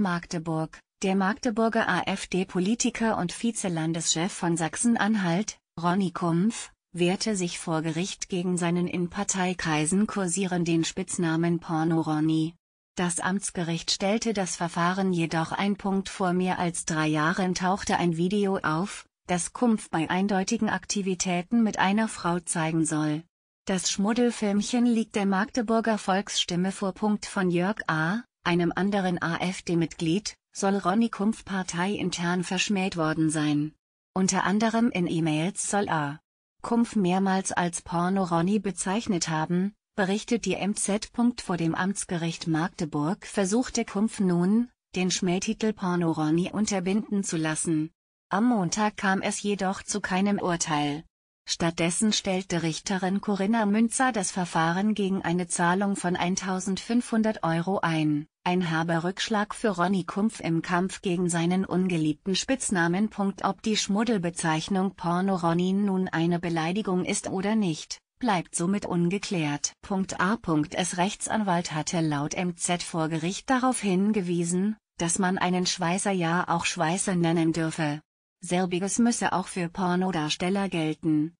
Magdeburg. Der Magdeburger AfD-Politiker und Vizelandeschef von Sachsen-Anhalt, Ronny Kumpf, wehrte sich vor Gericht gegen seinen in Parteikreisen kursierenden Spitznamen Porno Ronny. Das Amtsgericht stellte das Verfahren jedoch ein Punkt vor mehr als drei Jahren tauchte ein Video auf, das Kumpf bei eindeutigen Aktivitäten mit einer Frau zeigen soll. Das Schmuddelfilmchen liegt der Magdeburger Volksstimme vor. Punkt von Jörg A einem anderen AfD-Mitglied, soll Ronny Kumpf parteiintern verschmäht worden sein. Unter anderem in E-Mails soll A. Kumpf mehrmals als Porno Ronny bezeichnet haben, berichtet die MZ. Vor dem Amtsgericht Magdeburg versuchte Kumpf nun, den Schmähtitel Porno Ronny unterbinden zu lassen. Am Montag kam es jedoch zu keinem Urteil. Stattdessen stellte Richterin Corinna Münzer das Verfahren gegen eine Zahlung von 1500 Euro ein, ein herber Rückschlag für Ronny Kumpf im Kampf gegen seinen ungeliebten Spitznamen. Ob die Schmuddelbezeichnung Porno Ronny nun eine Beleidigung ist oder nicht, bleibt somit ungeklärt. A.S. Rechtsanwalt hatte laut MZ vor Gericht darauf hingewiesen, dass man einen Schweißer ja auch Schweißer nennen dürfe. Selbiges müsse auch für Pornodarsteller gelten,